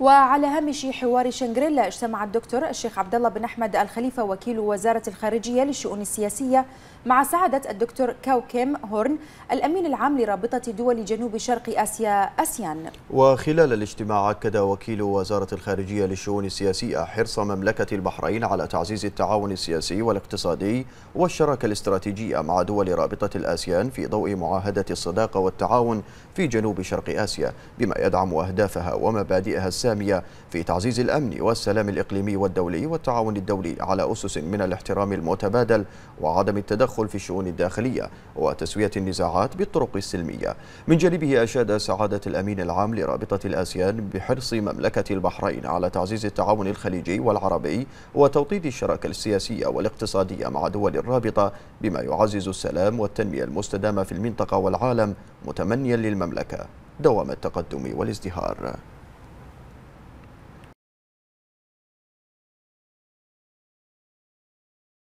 وعلى هامش حوار شنغريلا اجتمع الدكتور الشيخ عبد الله بن احمد الخليفه وكيل وزاره الخارجيه للشؤون السياسيه مع سعاده الدكتور كاوكيم هورن الامين العام لرابطه دول جنوب شرق اسيا اسيان. وخلال الاجتماع اكد وكيل وزاره الخارجيه للشؤون السياسيه حرص مملكه البحرين على تعزيز التعاون السياسي والاقتصادي والشراكه الاستراتيجيه مع دول رابطه الاسيان في ضوء معاهده الصداقه والتعاون في جنوب شرق اسيا بما يدعم اهدافها ومبادئها السامية في تعزيز الأمن والسلام الإقليمي والدولي والتعاون الدولي على أسس من الاحترام المتبادل وعدم التدخل في الشؤون الداخلية وتسوية النزاعات بالطرق السلمية من جانبه أشاد سعادة الأمين العام لرابطة الآسيان بحرص مملكة البحرين على تعزيز التعاون الخليجي والعربي وتوطيد الشراكة السياسية والاقتصادية مع دول الرابطة بما يعزز السلام والتنمية المستدامة في المنطقة والعالم متمنيا للمملكة دوام التقدم والازدهار